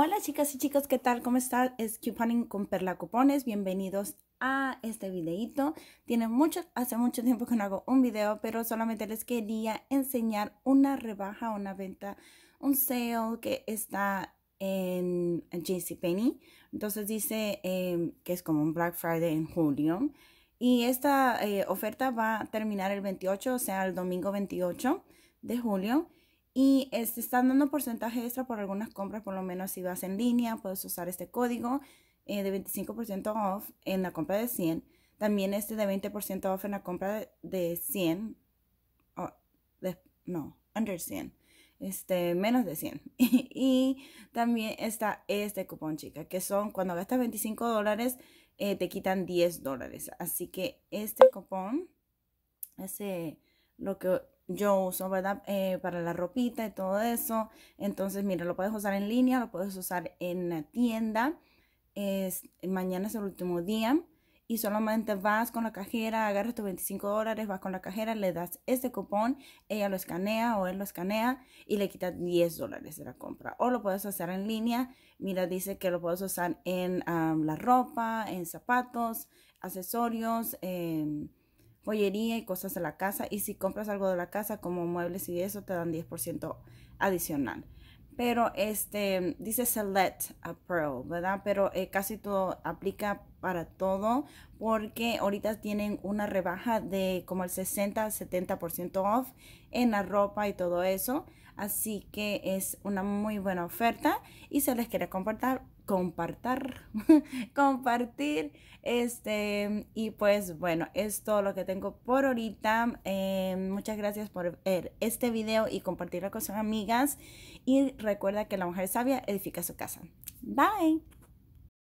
Hola chicas y chicos, ¿qué tal? ¿Cómo están? Es Couponing con Perla Cupones. Bienvenidos a este videito. Tiene mucho, hace mucho tiempo que no hago un video, pero solamente les quería enseñar una rebaja, una venta, un sale que está en JCPenney. Entonces dice em, que es como un Black Friday en julio. Y esta eh, oferta va a terminar el 28, o sea, el domingo 28 de julio y están dando porcentaje extra por algunas compras, por lo menos si vas en línea, puedes usar este código eh, de 25% off en la compra de 100. También este de 20% off en la compra de, 100. no, under 100. Este, menos de 100. y, también está este cupón, chica, que son cuando gastas 25 dólares, eh, te quitan 10 dólares. Así que este cupón hace lo que yo uso, ¿verdad? Eh, para la ropita y todo eso. Entonces, mira, lo puedes usar en línea, lo puedes usar en la tienda. Es, mañana es el último día y solamente vas con la cajera, agarras tus 25 dólares, vas con la cajera, le das este cupón, ella lo escanea o él lo escanea y le quita 10 dólares de la compra. O lo puedes hacer en línea. Mira, dice que lo puedes usar en la ropa, en zapatos, accesorios, en em, joyería y cosas de la casa. Y si compras algo de la casa como muebles y eso, te dan 10% adicional. Pero este dice select a Pearl, ¿verdad? Pero eh, casi todo aplica para todo porque ahorita tienen una rebaja de como el 60-70% off en la ropa y todo eso. Así que es una muy buena oferta y se les quiere compartir compartir, compartir, este, y pues bueno, es todo lo que tengo por ahorita, em, muchas gracias por ver este video y compartirlo con sus amigas, y recuerda que la mujer sabia edifica su casa. Bye.